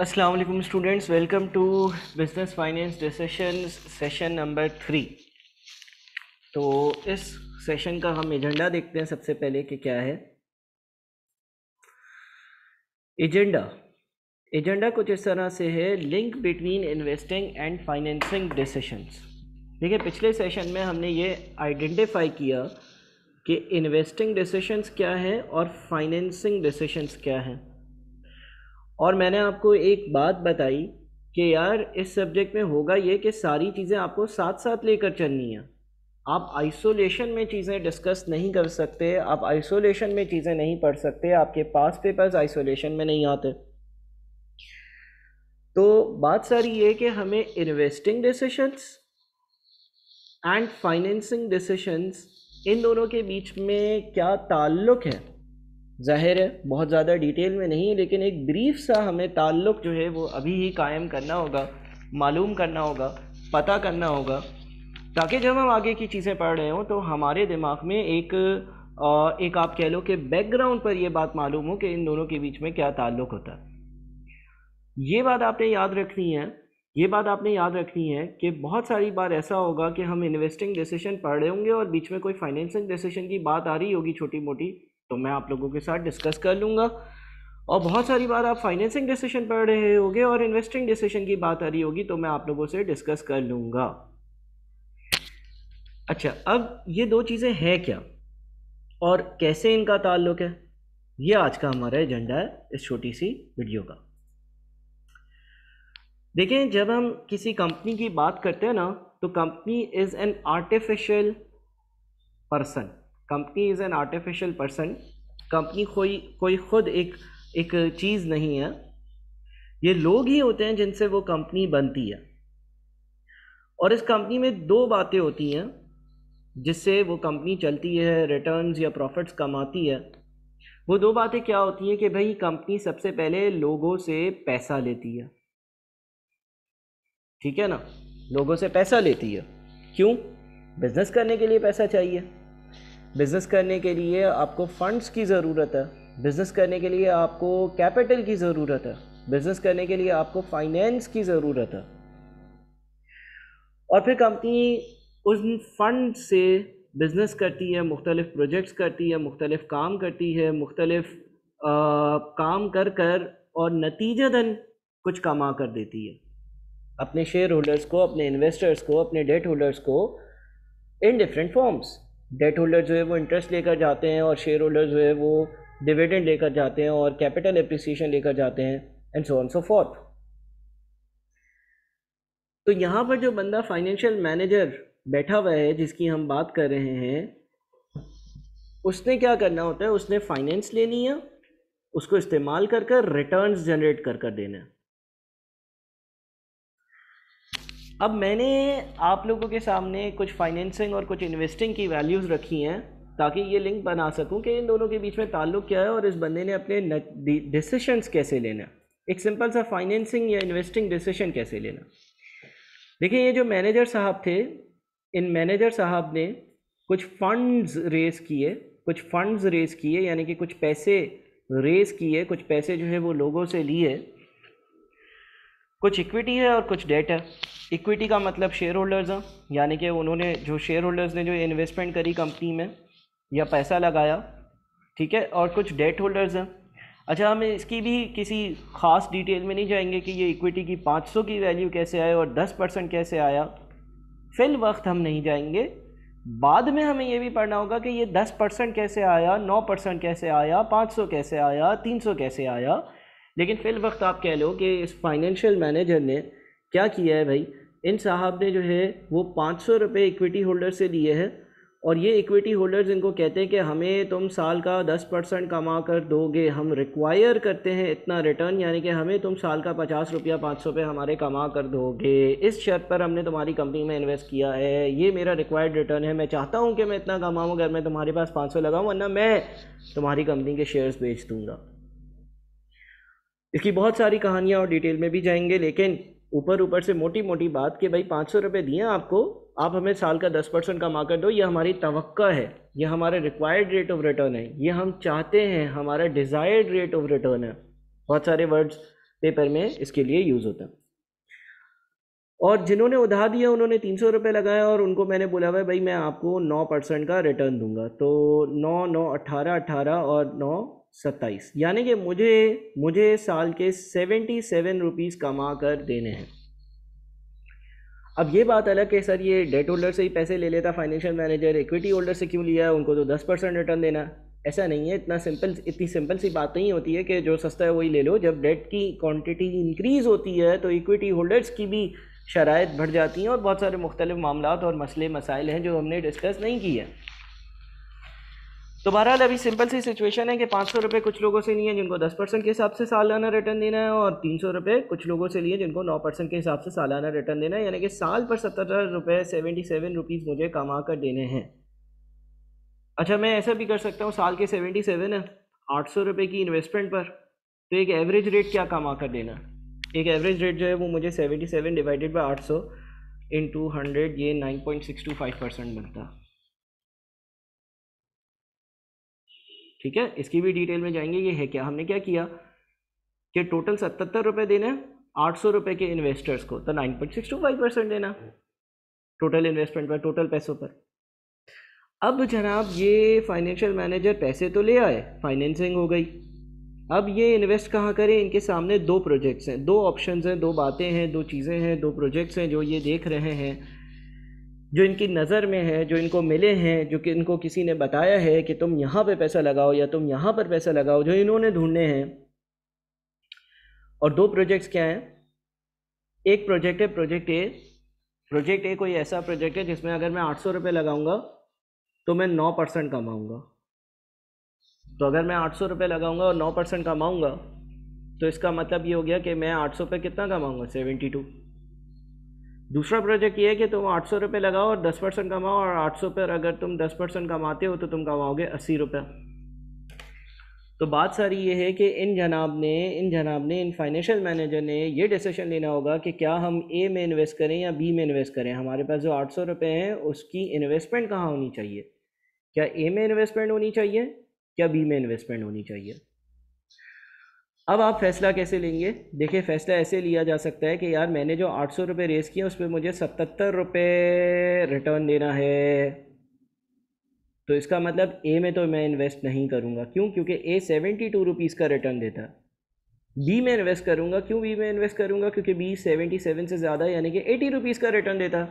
अस्सलाम वालेकुम students welcome to business finance decision session number three तो इस सेशन का हम एजेंडा देखते हैं सबसे पहले कि क्या है एजेंडा एजेंडा कुछ इस तरह से है link between investing and financing decisions देखिए पिछले सेशन में हमने ये आइडेंटिफाई किया कि इन्वेस्टिंग डिसीशंस क्या है और फाइनेंसिंग डिसीशंस क्या हैं और मैंने आपको एक बात बताई कि यार इस सब्जेक्ट में होगा ये कि सारी चीज़ें आपको साथ साथ लेकर चलनी है आप आइसोलेशन में चीज़ें डिस्कस नहीं कर सकते आप आइसोलेशन में चीज़ें नहीं पढ़ सकते आपके पास पेपर्स आइसोलेशन में नहीं आते तो बात सारी ये कि हमें investing decisions and financing decisions इन दोनों के बीच में क्या ताल्लुक़ है ज़ाहिर है बहुत ज़्यादा डिटेल में नहीं है लेकिन एक ब्रीफ सा हमें ताल्लुक़ जो है वो अभी ही कायम करना होगा मालूम करना होगा पता करना होगा ताकि जब हम आगे की चीज़ें पढ़ रहे हों तो हमारे दिमाग में एक एक आप कह लो कि बैकग्राउंड पर यह बात मालूम हो कि इन दोनों के बीच में क्या ताल्लुक़ होता है ये बात आपने याद रखनी है ये बात आपने याद रखनी है कि बहुत सारी बार ऐसा होगा कि हम इन्वेस्टिंग डिसीजन पढ़ रहे होंगे और बीच में कोई फाइनेंसिंग डिसीजन की बात आ रही होगी छोटी मोटी तो मैं आप लोगों के साथ डिस्कस कर लूँगा और बहुत सारी बार आप फाइनेंसिंग डिसीजन पढ़ रहे होंगे और इन्वेस्टिंग डिसीजन की बात आ रही होगी तो मैं आप लोगों से डिस्कस कर लूँगा अच्छा अब ये दो चीज़ें हैं क्या और कैसे इनका ताल्लुक है ये आज का हमारा एजेंडा है इस छोटी सी वीडियो का देखें जब हम किसी कंपनी की बात करते हैं ना तो company is an artificial person company is an artificial person company कोई कोई खुद एक एक चीज़ नहीं है ये लोग ही होते हैं जिनसे वो कंपनी बनती है और इस कंपनी में दो बातें होती हैं जिससे वो कंपनी चलती है रिटर्न्स या प्रॉफिट्स कमाती है वो दो बातें क्या होती हैं कि भाई कंपनी सबसे पहले लोगों से पैसा लेती है ठीक है ना लोगों से पैसा लेती है क्यों बिजनेस करने के लिए पैसा चाहिए बिज़नेस करने के लिए आपको फंड्स की ज़रूरत है बिज़नेस करने के लिए आपको कैपिटल की ज़रूरत है बिज़नेस करने के लिए आपको फाइनेंस की ज़रूरत है और फिर कंपनी उस फंड से बिज़नेस करती है मुख्तलिफ़ प्रोजेक्ट्स करती है मुख्तलिफ़ काम करती है मुख्तलिफ़ काम कर कर और नतीजतन कुछ कमा कर देती है अपने शेयर होल्डर्स को अपने इन्वेस्टर्स को अपने डेट होल्डर्स को in different forms debt holder जो है वो इंटरेस्ट लेकर जाते हैं और शेयर होल्डर जो है वो डिविडेंड लेकर जाते हैं और कैपिटल एप्रिसिएशन लेकर जाते हैं and so on so forth तो यहाँ पर जो बंदा फाइनेंशियल मैनेजर बैठा हुआ है जिसकी हम बात कर रहे हैं उसने क्या करना होता है उसने फाइनेंस लेनी है उसको इस्तेमाल कर कर रिटर्न जनरेट कर कर देना है अब मैंने आप लोगों के सामने कुछ फाइनेंसिंग और कुछ इन्वेस्टिंग की वैल्यूज़ रखी हैं ताकि ये लिंक बना सकूं कि इन दोनों के बीच में ताल्लुक़ क्या है और इस बंदे ने अपने डिसीशंस कैसे लेना एक सिंपल सा फाइनेंसिंग या इन्वेस्टिंग डिसीशन कैसे लेना देखिए ये जो मैनेजर साहब थे इन मैनेजर साहब ने कुछ फंड्स रेज किए कुछ फंड्स रेज किए यानी कि कुछ पैसे रेज किए कुछ पैसे जो है वो लोगों से लिए कुछ इक्विटी है और कुछ डेट है इक्विटी का मतलब शेयर होल्डर्स हैं यानी कि उन्होंने जो शेयर होल्डर्स ने जो इन्वेस्टमेंट करी कंपनी में या पैसा लगाया ठीक है और कुछ डेट होल्डर्स हैं अच्छा हम इसकी भी किसी ख़ास डिटेल में नहीं जाएंगे कि ये इक्विटी की 500 की वैल्यू कैसे आए और 10 परसेंट कैसे आया फिल वक्त हम नहीं जाएंगे बाद में हमें ये भी पढ़ना होगा कि ये 10 परसेंट कैसे आया 9 परसेंट कैसे आया 500 कैसे आया 300 कैसे आया लेकिन फिल वक्त आप कह लो कि इस फाइनेंशियल मैनेजर ने क्या किया है भाई इन साहब ने जो है वो पाँच सौ रुपये इक्विटी होल्डर से लिए हैं और ये इक्विटी होल्डर्स इनको कहते हैं कि हमें तुम साल का दस परसेंट कमा कर दोगे हम रिक्वायर करते हैं इतना रिटर्न यानी कि हमें तुम साल का पचास रुपया पाँच सौ रुपये हमारे कमा कर दोगे इस शर्त पर हमने तुम्हारी कंपनी में इन्वेस्ट किया है ये मेरा रिक्वायर्ड रिटर्न है मैं चाहता हूँ कि मैं इतना कमाऊँ अगर मैं तुम्हारे पास पाँच सौ लगाऊँ वरना मैं तुम्हारी कंपनी के शेयर्स बेच दूँगा इसकी बहुत सारी कहानियाँ और डिटेल में भी जाएंगे लेकिन ऊपर ऊपर से मोटी मोटी बात कि भाई पाँच सौ रुपये दिए आपको आप हमें साल का दस परसेंट कमा कर दो ये हमारी तवक्का है ये हमारे रिक्वायर्ड रेट ऑफ रिटर्न है ये हम चाहते हैं हमारा डिज़ायर्ड रेट ऑफ रिटर्न है बहुत सारे वर्ड्स पेपर में इसके लिए यूज़ होता है और जिन्होंने उधार दिया उन्होंने तीन सौ रुपये लगाया और उनको मैंने बोला हुआ भाई मैं आपको नौ परसेंट का रिटर्न दूंगा तो नौ नौ अट्ठारह अट्ठारह और नौ सत्ताईस यानी कि मुझे मुझे साल के सेवेंटी सेवन रुपीज़ कमा कर देने हैं अब ये बात अलग है सर ये डेट होल्डर से ही पैसे ले लेता फाइनेंशियल मैनेजर इक्विटी होल्डर से क्यों लिया है उनको तो दस परसेंट रिटर्न देना ऐसा नहीं है इतना सिंपल इतनी सिंपल सी बात नहीं होती है कि जो सस्ता है वही ले लो जब डेट की क्वांटिटी इंक्रीज़ होती है तो इक्विटी होल्डर्स की भी शराइ बढ़ जाती हैं और बहुत सारे मुख्तलिफ मामला और मसले मसाइल हैं जो हमने डिस्कस नहीं किए हैं तो बहरहाल अभी सिंपल सी सिचुएशन है कि पाँच सौ रुपये कुछ लोगों से लिए जिनको दस परसेंट के हिसाब से सालाना रिटर्न देना है और तीन सौ रुपये कुछ लोगों से लिए जिनको नौ परसेंट के हिसाब से सालाना रिटर्न देना है यानी कि साल पर सत्तर रुपये सेवेंटी सेवन रुपीज़ मुझे कमा कर देने हैं अच्छा मैं ऐसा भी कर सकता हूँ साल के सेवेंटी सेवन है आठ सौ रुपये की इन्वेस्टमेंट पर तो एक एवरेज रेट क्या कमा कर देना एक एवरेज रेट जो है वो मुझे सेवेंटी सेवन डिवाइडेड बाई आठ सौ इन टू हंड्रेड ये nine point six two five percent बनता ठीक है इसकी भी डिटेल में जाएंगे ये है क्या हमने क्या किया कि टोटल सतहत्तर रुपये देना आठ सौ रुपये के इन्वेस्टर्स को तो nine point six two five percent देना टोटल इन्वेस्टमेंट पर टोटल पैसों पर अब जनाब ये फाइनेंशियल मैनेजर पैसे तो ले आए फाइनेंसिंग हो गई अब ये इन्वेस्ट कहाँ करें इनके सामने दो प्रोजेक्ट्स हैं दो ऑप्शंस हैं दो बातें हैं दो चीज़ें हैं दो प्रोजेक्ट्स हैं जो ये देख रहे हैं जो इनकी नज़र में है जो इनको मिले हैं जो कि इनको किसी ने बताया है कि तुम यहाँ पे पैसा लगाओ या तुम यहाँ पर पैसा लगाओ जो इन्होंने ढूंढने हैं और दो प्रोजेक्ट्स क्या हैं एक प्रोजेक्ट है प्रोजेक्ट ए प्रोजेक्ट ए कोई ऐसा प्रोजेक्ट है जिसमें अगर मैं आठ सौ रुपये लगाऊँगा तो मैं नौ परसेंट कमाऊँगा तो अगर मैं आठ सौ रुपये लगाऊँगा और नौ परसेंट कमाऊँगा तो इसका मतलब ये हो गया कि मैं आठ सौ पे कितना कमाऊँगा सेवेंटी टू दूसरा प्रोजेक्ट ये है कि तुम आठ सौ रुपये लगाओ और दस परसेंट कमाओ और आठ सौ पर अगर तुम दस परसेंट कमाते हो तो तुम कमाओगे अस्सी रुपये तो बात सारी ये है कि इन जनाब ने इन जनाब ने इन फाइनेंशियल मैनेजर ने ये डिसीजन लेना होगा कि क्या हम ए में इन्वेस्ट करें या बी में इन्वेस्ट करें हमारे पास जो आठ सौ रुपये हैं उसकी इन्वेस्टमेंट कहाँ होनी चाहिए क्या ए में इन्वेस्टमेंट होनी चाहिए क्या बी में इन्वेस्टमेंट होनी चाहिए अब आप फैसला कैसे लेंगे देखिए फैसला ऐसे लिया जा सकता है कि यार मैंने जो आठ सौ रुपये रेस किया उस पर मुझे सतहत्तर रुपये रिटर्न देना है तो इसका मतलब ए में तो मैं इन्वेस्ट नहीं करूँगा क्यों क्योंकि ए सेवेंटी टू रुपीज़ का रिटर्न देता बी में इन्वेस्ट करूँगा क्यों बी में इन्वेस्ट करूँगा क्योंकि बी सेवेंटी सेवन से ज़्यादा यानी कि एटी रुपीज़ का रिटर्न देता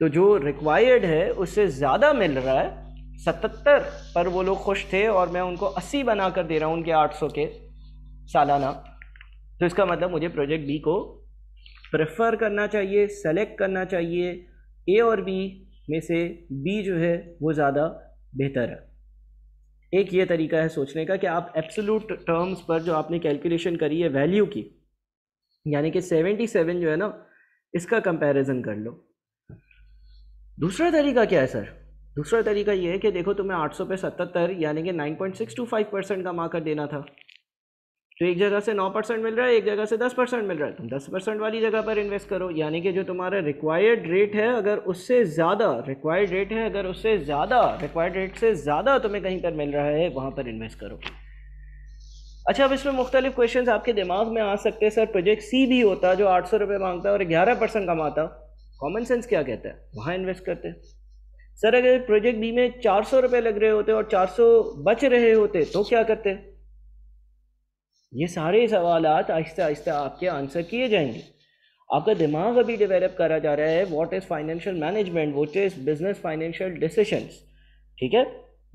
तो जो रिक्वायर्ड है उससे ज़्यादा मिल रहा है सतहत्तर पर वो लोग खुश थे और मैं उनको अस्सी बना कर दे रहा हूँ उनके आठ सौ के सालाना तो इसका मतलब मुझे प्रोजेक्ट बी को प्रेफर करना चाहिए सेलेक्ट करना चाहिए ए और बी में से बी जो है वो ज़्यादा बेहतर है एक ये तरीका है सोचने का कि आप एब्सोलूट टर्म्स पर जो आपने कैलकुलेशन करी है वैल्यू की यानी कि 77 जो है ना इसका कंपैरिजन कर लो दूसरा तरीका क्या है सर दूसरा तरीका ये है कि देखो तुम्हें 800 पे 77 यानी कि 9.625 परसेंट का मार्कर देना था तो एक जगह से नौ परसेंट मिल रहा है एक जगह से दस परसेंट मिल रहा है तुम दस परसेंट वाली जगह पर इन्वेस्ट करो यानी कि जो तुम्हारा रिक्वायर्ड रेट है अगर उससे ज़्यादा रिक्वायर्ड रेट है अगर उससे ज़्यादा रिक्वायर्ड रेट से ज़्यादा तुम्हें कहीं पर मिल रहा है वहाँ पर इन्वेस्ट करो अच्छा अब इसमें मुख्तलिफ क्वेश्चन आपके दिमाग में आ सकते हैं सर प्रोजेक्ट सी भी होता जो आठ सौ रुपये मांगता है और ग्यारह परसेंट कमाता कॉमन सेंस क्या कहता है वहाँ इन्वेस्ट करते हैं सर अगर प्रोजेक्ट बी में चार सौ रुपये लग रहे होते और चार सौ बच रहे होते तो क्या करते ये सारे सवाल आहिस्ता आहिस्ता आपके आंसर किए जाएंगे आपका दिमाग अभी डेवलप करा जा रहा है what is financial management what is business financial decisions ठीक है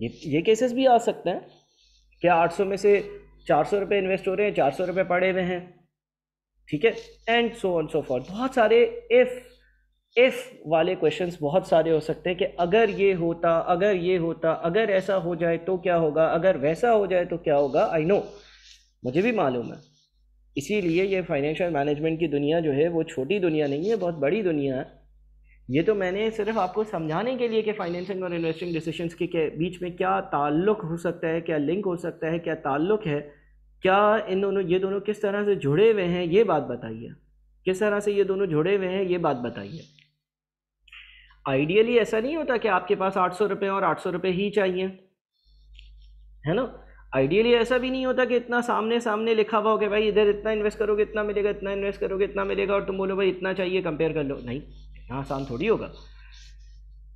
ये ये केसेस भी आ सकते हैं क्या 800 में से 400 रुपए इन्वेस्ट हो रहे हैं चार रुपए पड़े हुए हैं ठीक है and so on so for बहुत सारे इफ़ इफ़ वाले क्वेश्चन बहुत सारे हो सकते हैं कि अगर ये होता अगर ये होता अगर ऐसा हो जाए तो क्या होगा अगर वैसा हो जाए तो क्या होगा आई नो मुझे भी मालूम है इसीलिए ये फाइनेंशियल मैनेजमेंट की दुनिया जो है वो छोटी दुनिया नहीं है बहुत बड़ी दुनिया है ये तो मैंने सिर्फ आपको समझाने के लिए कि फाइनेंसिंग और इन्वेस्टिंग डिसीशंस के, के बीच में क्या ताल्लुक हो सकता है क्या लिंक हो सकता है क्या ताल्लुक है क्या इन दोनों ये दोनों किस तरह से जुड़े हुए हैं ये बात बताइए किस तरह से ये दोनों जुड़े हुए हैं ये बात बताइए आइडियली ऐसा नहीं होता कि आपके पास आठ सौ रुपये और आठ सौ रुपये ही चाहिए है ना आइडियली ऐसा भी नहीं होता कि इतना सामने सामने लिखा हुआ हो कि भाई इधर इतना इन्वेस्ट करोगे इतना मिलेगा इतना इन्वेस्ट करोगे इतना मिलेगा और तुम बोलो भाई इतना चाहिए कंपेयर कर लो नहीं इतना आसान थोड़ी होगा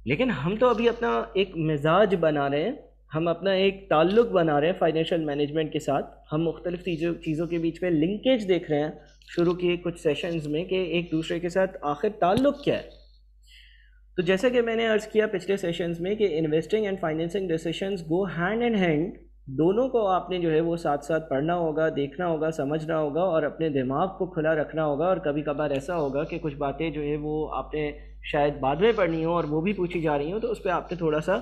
लेकिन हम तो अभी अपना एक मिजाज बना रहे हैं हम अपना एक ताल्लुक बना रहे हैं फाइनेंशियल मैनेजमेंट के साथ हम मुख्तलिफ चीज़ों चीज़ों के बीच में लिंकेज देख रहे हैं शुरू किए कुछ सेशंस में कि एक दूसरे के साथ आखिर ताल्लुक क्या है तो जैसा कि मैंने अर्ज़ किया पिछले सेशंस में कि investing and financing decisions go hand and hand दोनों को आपने जो है वो साथ साथ पढ़ना होगा देखना होगा समझना होगा और अपने दिमाग को खुला रखना होगा और कभी कभार ऐसा होगा कि कुछ बातें जो है वो आपने शायद बाद में पढ़नी हो और वो भी पूछी जा रही हो तो उस पर आपने थोड़ा सा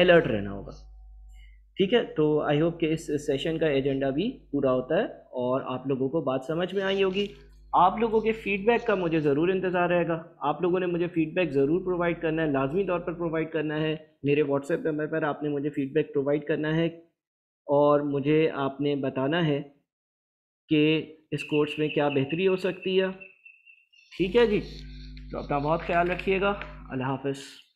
अलर्ट रहना होगा ठीक है तो आई होप कि इस सेशन का एजेंडा भी पूरा होता है और आप लोगों को बात समझ में आई होगी आप लोगों के फीडबैक का मुझे ज़रूर इंतज़ार रहेगा आप लोगों ने मुझे फीडबैक ज़रूर प्रोवाइड करना है लाजमी तौर पर प्रोवाइड करना है मेरे व्हाट्सएप नंबर पर आपने मुझे फीडबैक प्रोवाइड करना है और मुझे आपने बताना है कि इस कोर्स में क्या बेहतरी हो सकती है ठीक है जी तो अपना बहुत ख्याल रखिएगा अल्लाह हाफिज़